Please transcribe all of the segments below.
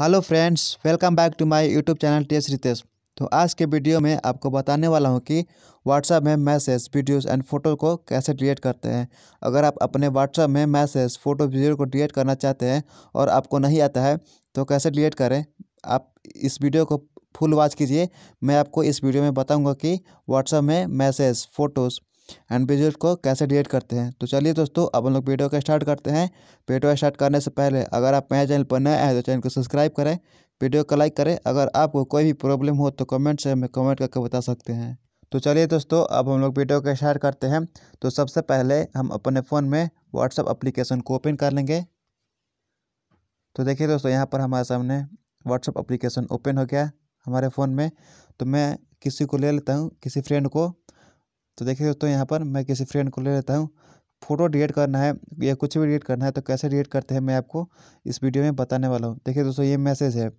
hello friends welcome back to my YouTube channel S Ritesh तो आज के वीडियो में आपको बताने वाला हूँ कि व्हाट्सएप में मैसेज वीडियोस एंड फोटो को कैसे डिलीट करते हैं अगर आप अपने व्हाट्सएप में मैसेज फ़ोटो वीडियो को डिलीट करना चाहते हैं और आपको नहीं आता है तो कैसे डिलीट करें आप इस वीडियो को फुल वॉच कीजिए मैं आपको इस वीडियो में बताऊँगा कि व्हाट्सएप में मैसेज फ़ोटोज़ एंड पेजेस को कैसे डिलीट करते हैं तो चलिए दोस्तों अब हम लोग वीडियो का स्टार्ट करते हैं वीडियो स्टार्ट करने से पहले अगर आप मेरे चैनल पर नए हैं तो चैनल को सब्सक्राइब करें वीडियो को लाइक करें अगर आपको कोई भी प्रॉब्लम हो तो कमेंट से हमें कमेंट करके बता सकते हैं तो चलिए दोस्तों अब हम लोग वीडियो का स्टार्ट करते हैं तो सबसे पहले हम अपने फ़ोन में व्हाट्सअप अप्लीकेशन को ओपन कर लेंगे तो देखिए दोस्तों यहाँ पर हमारे सामने व्हाट्सअप अप्लीकेशन ओपन हो गया हमारे फ़ोन में तो मैं किसी को ले लेता हूँ किसी फ्रेंड को तो देखिए दोस्तों यहाँ पर मैं किसी फ्रेंड को ले लेता हूँ फ़ोटो डिलीट करना है या कुछ भी डिलीट करना है तो कैसे डिलीट करते हैं मैं आपको इस वीडियो में बताने वाला हूँ देखिए दोस्तों ये मैसेज है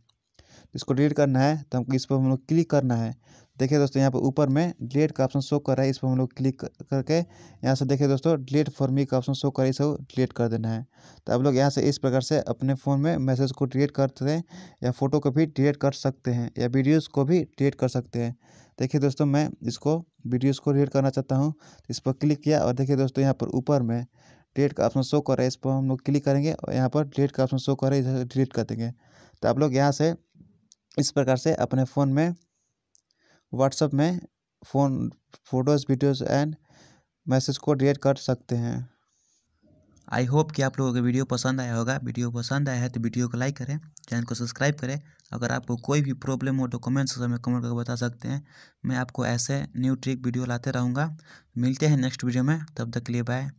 इसको डिलीट करना है तो हमको इस पर हम लोग क्लिक करना है देखिए दोस्तों यहाँ पर ऊपर में डिलीट का ऑप्शन शो कर रहा है इस पर हम लोग क्लिक करके यहाँ से देखिए दोस्तों डिलीट फॉर मी का ऑप्शन शो कर इसको डिलीट कर देना है तो आप लोग यहाँ से इस प्रकार से अपने फ़ोन में मैसेज को डिलीट करते हैं या फ़ोटो को भी डिलीट कर सकते हैं या वीडियोज़ को भी डिलीट कर सकते हैं देखिए दोस्तों मैं इसको वीडियोज़ को रेड करना चाहता हूँ तो इस पर क्लिक किया और देखिए दोस्तों यहाँ पर ऊपर में डेट का ऑप्शन शो कर रहा है इस पर हम लोग क्लिक करेंगे और यहाँ पर डेट का ऑप्शन शो कर रहा है इधर डिलीट कर देंगे तो आप लोग यहाँ से इस प्रकार से अपने फ़ोन में व्हाट्सअप में phone photos videos and message को डिलीट कर सकते हैं आई होप कि आप लोगों को वीडियो पसंद आया होगा वीडियो पसंद आया है तो वीडियो को लाइक करें चैनल को सब्सक्राइब करें अगर आपको कोई भी प्रॉब्लम हो तो कमेंट सेक्शन में कमेंट करके बता सकते हैं मैं आपको ऐसे न्यू ट्रिक वीडियो लाते रहूँगा मिलते हैं नेक्स्ट वीडियो में तब तक के लिए बाय